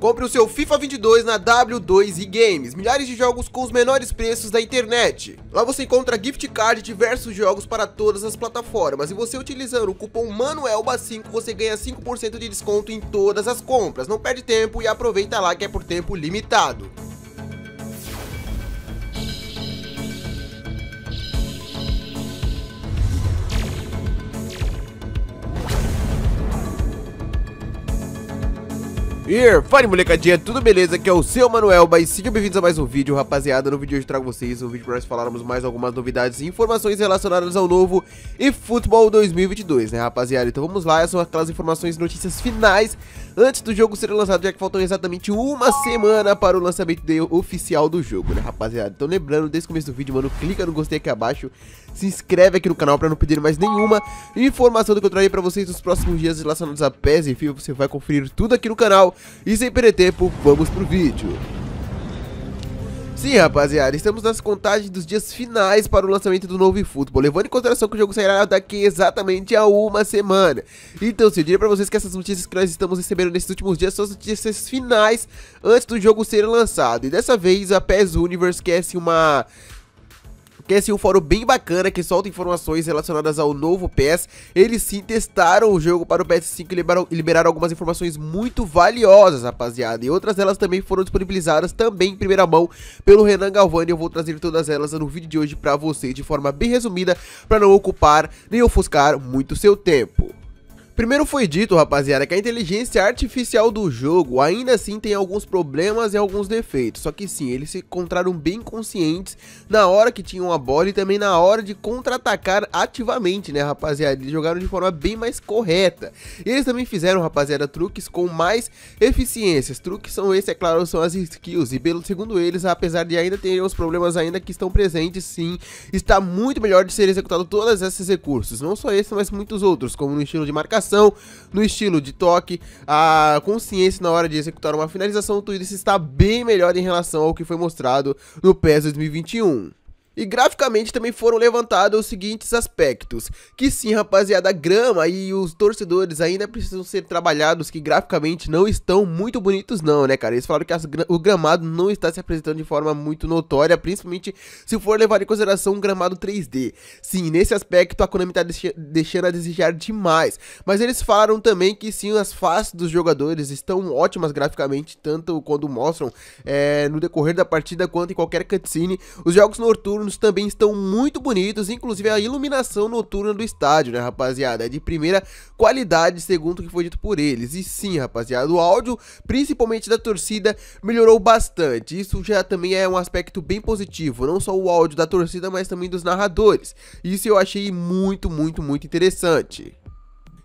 Compre o seu FIFA 22 na W2 e Games, milhares de jogos com os menores preços da internet. Lá você encontra gift card e diversos jogos para todas as plataformas e você utilizando o cupom MANUELBA5 você ganha 5% de desconto em todas as compras. Não perde tempo e aproveita lá que é por tempo limitado. Fale fala molecadinha, tudo beleza? Aqui é o seu Manuel, mas sejam bem-vindos a mais um vídeo, rapaziada. No vídeo de hoje trago vocês um vídeo para nós falarmos mais algumas novidades e informações relacionadas ao novo e futebol 2022, né, rapaziada? Então vamos lá, essas são aquelas informações e notícias finais antes do jogo ser lançado, já que faltam exatamente uma semana para o lançamento oficial do jogo, né, rapaziada? Então lembrando, desde o começo do vídeo, mano, clica no gostei aqui abaixo, se inscreve aqui no canal para não perder mais nenhuma informação do que eu trarei para vocês nos próximos dias relacionados a PES e FIFA. Você vai conferir tudo aqui no canal. E sem perder tempo, vamos pro vídeo. Sim, rapaziada, estamos nas contagens dos dias finais para o lançamento do novo eFootball, levando em consideração que o jogo sairá daqui exatamente a uma semana. Então, se eu diria para vocês que essas notícias que nós estamos recebendo nesses últimos dias são as notícias finais antes do jogo ser lançado. E dessa vez, a PES Universe, que é assim, uma que é assim, um fórum bem bacana que solta informações relacionadas ao novo PS. Eles sim testaram o jogo para o PS5 e liberaram, liberaram algumas informações muito valiosas, rapaziada. E outras delas também foram disponibilizadas também em primeira mão pelo Renan Galvani. Eu vou trazer todas elas no vídeo de hoje para você de forma bem resumida para não ocupar nem ofuscar muito seu tempo. Primeiro foi dito, rapaziada, que a inteligência artificial do jogo ainda assim tem alguns problemas e alguns defeitos. Só que sim, eles se encontraram bem conscientes na hora que tinham a bola e também na hora de contra-atacar ativamente, né, rapaziada? Eles jogaram de forma bem mais correta. E eles também fizeram, rapaziada, truques com mais eficiências. Truques são esses, é claro, são as skills. E pelo segundo eles, apesar de ainda terem os problemas ainda que estão presentes, sim, está muito melhor de ser executado todos esses recursos. Não só esse, mas muitos outros, como no estilo de marcação no estilo de toque, a consciência na hora de executar uma finalização, tudo isso está bem melhor em relação ao que foi mostrado no PES 2021. E graficamente também foram levantados os seguintes aspectos, que sim rapaziada, a grama e os torcedores ainda precisam ser trabalhados, que graficamente não estão muito bonitos não, né cara? Eles falaram que as, o gramado não está se apresentando de forma muito notória, principalmente se for levar em consideração um gramado 3D. Sim, nesse aspecto a Konami está deixando a desejar demais, mas eles falaram também que sim, as faces dos jogadores estão ótimas graficamente, tanto quando mostram é, no decorrer da partida quanto em qualquer cutscene. Os jogos noturnos noturnos também estão muito bonitos, inclusive a iluminação noturna do estádio, né, rapaziada? É de primeira qualidade, segundo o que foi dito por eles. E sim, rapaziada, o áudio, principalmente da torcida, melhorou bastante. Isso já também é um aspecto bem positivo, não só o áudio da torcida, mas também dos narradores. Isso eu achei muito, muito, muito interessante.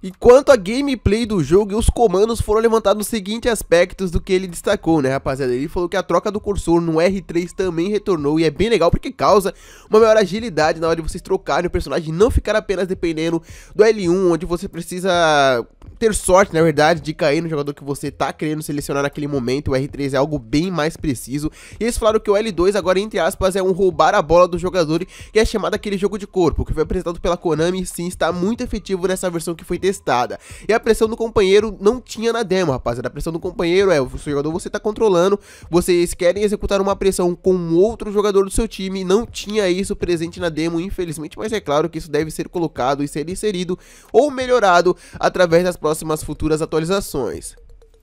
E quanto a gameplay do jogo e os comandos foram levantados nos seguintes aspectos do que ele destacou, né rapaziada? Ele falou que a troca do cursor no R3 também retornou e é bem legal porque causa uma maior agilidade na hora de vocês trocarem o personagem não ficar apenas dependendo do L1, onde você precisa ter sorte, na verdade, de cair no jogador que você tá querendo selecionar naquele momento. O R3 é algo bem mais preciso. E eles falaram que o L2 agora, entre aspas, é um roubar a bola do jogador, que é chamado aquele jogo de corpo, que foi apresentado pela Konami e sim está muito efetivo nessa versão que foi testada testada. E a pressão do companheiro não tinha na demo, rapaziada. A pressão do companheiro é, o seu jogador você tá controlando, vocês querem executar uma pressão com outro jogador do seu time, não tinha isso presente na demo, infelizmente, mas é claro que isso deve ser colocado e ser inserido ou melhorado através das próximas futuras atualizações.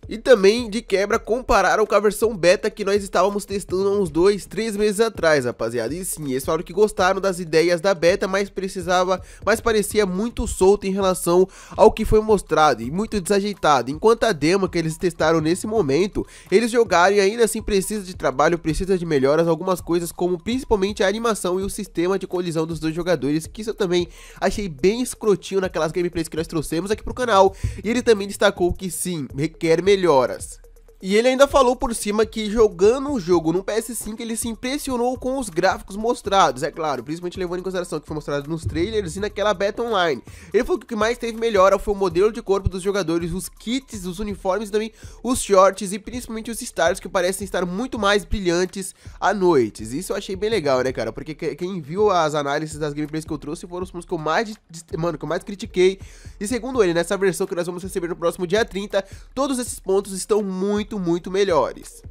E também, de quebra, compararam com a versão beta que nós estávamos testando há uns 2, 3 meses atrás, rapaziada. E sim, eles falaram que gostaram das ideias da beta, mas precisava, mas parecia muito solto em relação ao que foi mostrado e muito desajeitado. Enquanto a demo que eles testaram nesse momento, eles jogaram e ainda assim precisa de trabalho, precisa de melhoras, algumas coisas como principalmente a animação e o sistema de colisão dos dois jogadores, que isso eu também achei bem escrotinho naquelas gameplays que nós trouxemos aqui pro canal. E ele também destacou que sim, requer melhoras melhoras. E ele ainda falou por cima que jogando o jogo no PS5 ele se impressionou com os gráficos mostrados, é claro, principalmente levando em consideração que foi mostrado nos trailers e naquela beta online. Ele falou que o que mais teve melhora foi o modelo de corpo dos jogadores, os kits, os uniformes também, os shorts e principalmente os stars que parecem estar muito mais brilhantes à noite. Isso eu achei bem legal, né, cara? Porque quem viu as análises das gameplays que eu trouxe foram os pontos que eu mais, mano, que eu mais critiquei. E segundo ele, nessa versão que nós vamos receber no próximo dia 30, todos esses pontos estão muito muito, melhores.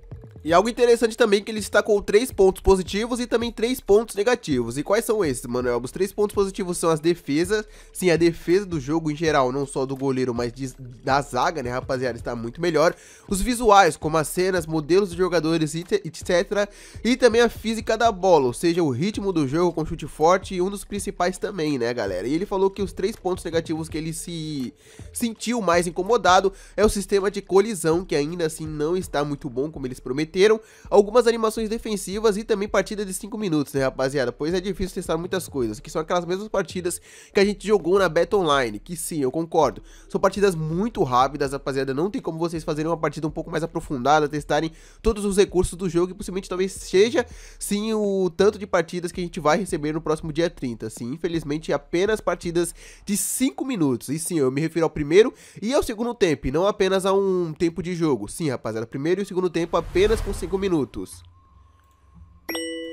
E algo interessante também que ele destacou três pontos positivos e também três pontos negativos. E quais são esses, Manuel? Os três pontos positivos são as defesas, sim, a defesa do jogo em geral, não só do goleiro, mas de, da zaga, né, rapaziada, está muito melhor. Os visuais, como as cenas, modelos de jogadores, etc. E também a física da bola, ou seja, o ritmo do jogo com chute forte e um dos principais também, né, galera? E ele falou que os três pontos negativos que ele se sentiu mais incomodado é o sistema de colisão, que ainda assim não está muito bom, como eles prometeram prometeram algumas animações defensivas e também partidas de 5 minutos, né, rapaziada? Pois é difícil testar muitas coisas, que são aquelas mesmas partidas que a gente jogou na Beta Online, que sim, eu concordo. São partidas muito rápidas, rapaziada, não tem como vocês fazerem uma partida um pouco mais aprofundada, testarem todos os recursos do jogo e possivelmente talvez seja sim o tanto de partidas que a gente vai receber no próximo dia 30, sim, infelizmente apenas partidas de 5 minutos. E sim, eu me refiro ao primeiro e ao segundo tempo, e não apenas a um tempo de jogo. Sim, rapaziada, primeiro e segundo tempo apenas com 5 minutos.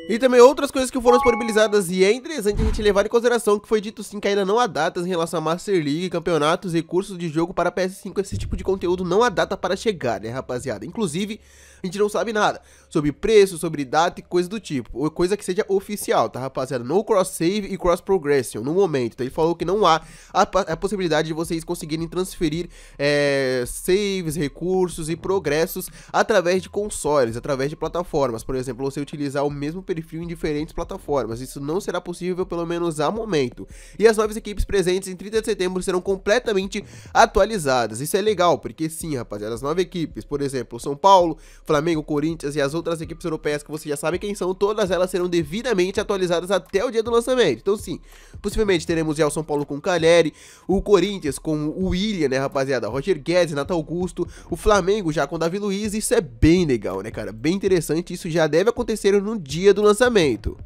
E também outras coisas que foram disponibilizadas e é interessante a gente levar em consideração que foi dito sim que ainda não há datas em relação à Master League, campeonatos e cursos de jogo para PS5, esse tipo de conteúdo não há data para chegar, né rapaziada? Inclusive, a gente não sabe nada sobre preço, sobre data e coisa do tipo, ou coisa que seja oficial, tá rapaziada? No cross save e cross progression no momento, então ele falou que não há a, a possibilidade de vocês conseguirem transferir é, saves, recursos e progressos através de consoles, através de plataformas, por exemplo, você utilizar o mesmo perfil em diferentes plataformas, isso não será possível pelo menos a momento. E as novas equipes presentes em 30 de setembro serão completamente atualizadas, isso é legal, porque sim rapaziada, as nove equipes, por exemplo, São Paulo, Flamengo, Corinthians e as outras equipes europeias que você já sabe quem são, todas elas serão devidamente atualizadas até o dia do lançamento. Então sim, possivelmente teremos já o São Paulo com o Caleri, o Corinthians com o William, né rapaziada, Roger Guedes, Natal Augusto, o Flamengo já com o Davi Luiz, isso é bem legal, né cara, bem interessante, isso já deve acontecer no dia do lançamento.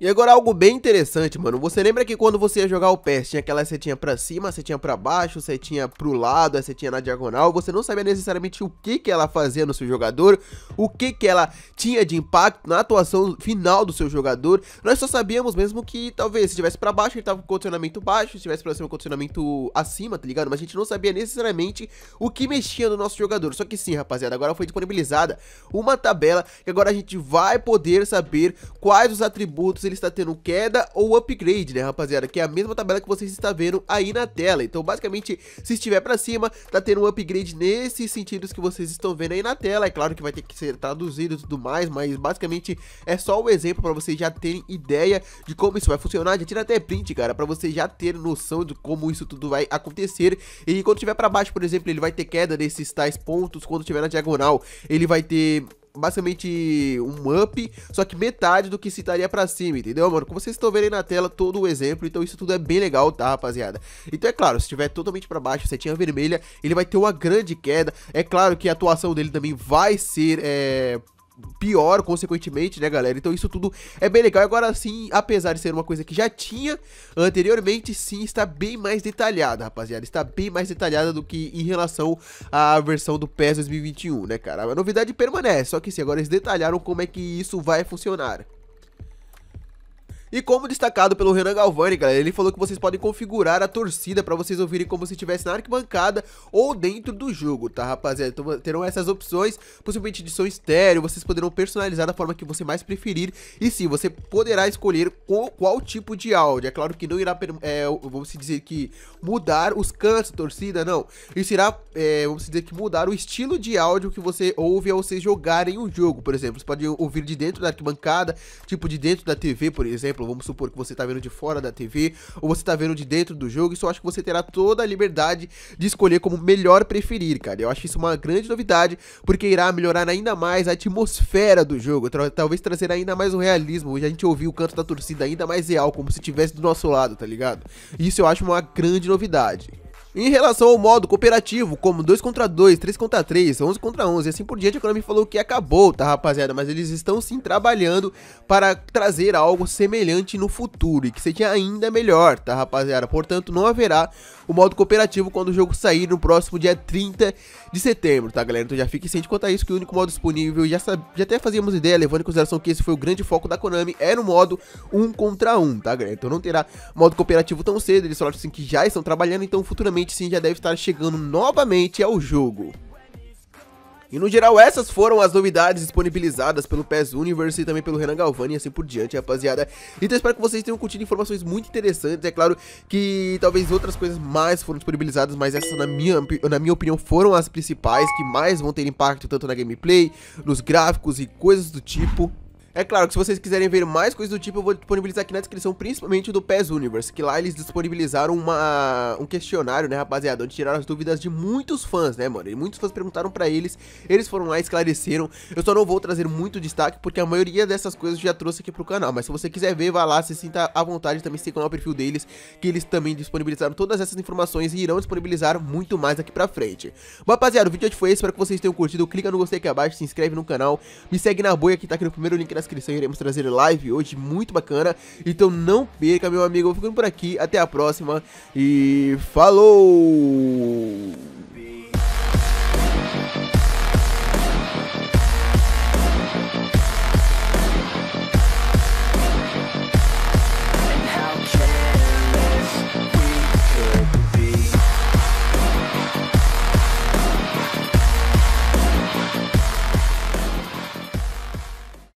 E agora algo bem interessante, mano. Você lembra que quando você ia jogar o PES, tinha aquela setinha pra cima, setinha pra baixo, setinha pro lado, a setinha na diagonal. Você não sabia necessariamente o que, que ela fazia no seu jogador, o que, que ela tinha de impacto na atuação final do seu jogador. Nós só sabíamos mesmo que talvez se tivesse pra baixo, ele tava com condicionamento baixo, se tivesse pra cima, um condicionamento acima, tá ligado? Mas a gente não sabia necessariamente o que mexia no nosso jogador. Só que sim, rapaziada, agora foi disponibilizada uma tabela que agora a gente vai poder saber quais os atributos ele está tendo queda ou upgrade, né, rapaziada? Que é a mesma tabela que vocês estão vendo aí na tela. Então, basicamente, se estiver para cima, está tendo um upgrade nesses sentidos que vocês estão vendo aí na tela. É claro que vai ter que ser traduzido e tudo mais, mas basicamente é só o exemplo para vocês já terem ideia de como isso vai funcionar. Já tira até print, cara, para vocês já terem noção de como isso tudo vai acontecer. E quando estiver para baixo, por exemplo, ele vai ter queda nesses tais pontos. Quando estiver na diagonal, ele vai ter basicamente um up, só que metade do que se estaria pra cima, entendeu, mano? Como vocês estão vendo aí na tela, todo o exemplo, então isso tudo é bem legal, tá, rapaziada? Então é claro, se estiver totalmente pra baixo, setinha vermelha, ele vai ter uma grande queda, é claro que a atuação dele também vai ser, é pior, consequentemente, né, galera? Então isso tudo é bem legal. Agora sim, apesar de ser uma coisa que já tinha anteriormente, sim, está bem mais detalhada, rapaziada. Está bem mais detalhada do que em relação à versão do PES 2021, né, cara? A novidade permanece, só que sim, agora eles detalharam como é que isso vai funcionar. E como destacado pelo Renan Galvani, galera, ele falou que vocês podem configurar a torcida para vocês ouvirem como se estivesse na arquibancada ou dentro do jogo, tá, rapaziada? Então terão essas opções, possivelmente de som estéreo, vocês poderão personalizar da forma que você mais preferir. E sim, você poderá escolher qual, qual tipo de áudio. É claro que não irá, é, vamos dizer que mudar os cantos, torcida, não. Isso irá, é, vamos dizer que mudar o estilo de áudio que você ouve ao vocês jogarem um jogo, por exemplo. Você pode ouvir de dentro da arquibancada, tipo de dentro da TV, por exemplo exemplo, vamos supor que você está vendo de fora da TV ou você está vendo de dentro do jogo, isso eu acho que você terá toda a liberdade de escolher como melhor preferir, cara. Eu acho isso uma grande novidade, porque irá melhorar ainda mais a atmosfera do jogo, talvez trazer ainda mais um realismo, Já a gente ouvir o canto da torcida ainda mais real, como se tivesse do nosso lado, tá ligado? Isso eu acho uma grande novidade. Em relação ao modo cooperativo, como 2 contra 2, 3 contra 3, 11 contra 11 e assim por diante, a Konami falou que acabou, tá rapaziada? Mas eles estão sim trabalhando para trazer algo semelhante no futuro e que seja ainda melhor, tá rapaziada? Portanto, não haverá o modo cooperativo quando o jogo sair no próximo dia 30 de setembro, tá galera? Então já fique ciente quanto a isso que o único modo disponível, já, já até fazíamos ideia, levando em consideração que esse foi o grande foco da Konami, era o modo 1 contra 1, tá galera? Então não terá modo cooperativo tão cedo, eles falaram assim que já estão trabalhando, então futuramente provavelmente sim já deve estar chegando novamente ao jogo. E no geral essas foram as novidades disponibilizadas pelo PES Universe e também pelo Renan Galvani e assim por diante, rapaziada. Então espero que vocês tenham curtido informações muito interessantes, é claro que talvez outras coisas mais foram disponibilizadas, mas essas na minha, na minha opinião foram as principais que mais vão ter impacto tanto na gameplay, nos gráficos e coisas do tipo. É claro que se vocês quiserem ver mais coisas do tipo, eu vou disponibilizar aqui na descrição, principalmente do PES Universe, que lá eles disponibilizaram uma, um questionário, né, rapaziada, onde tiraram as dúvidas de muitos fãs, né, mano, e muitos fãs perguntaram pra eles, eles foram lá e esclareceram, eu só não vou trazer muito destaque, porque a maioria dessas coisas eu já trouxe aqui pro canal, mas se você quiser ver, vá lá, se sinta à vontade, também siga lá o perfil deles, que eles também disponibilizaram todas essas informações e irão disponibilizar muito mais aqui pra frente. Bom, rapaziada, o vídeo de hoje foi esse, espero que vocês tenham curtido, clica no gostei aqui abaixo, se inscreve no canal, me segue na boia que tá aqui no primeiro link na descrição, iremos trazer live hoje muito bacana. Então não perca, meu amigo. Eu vou ficando por aqui. Até a próxima e falou!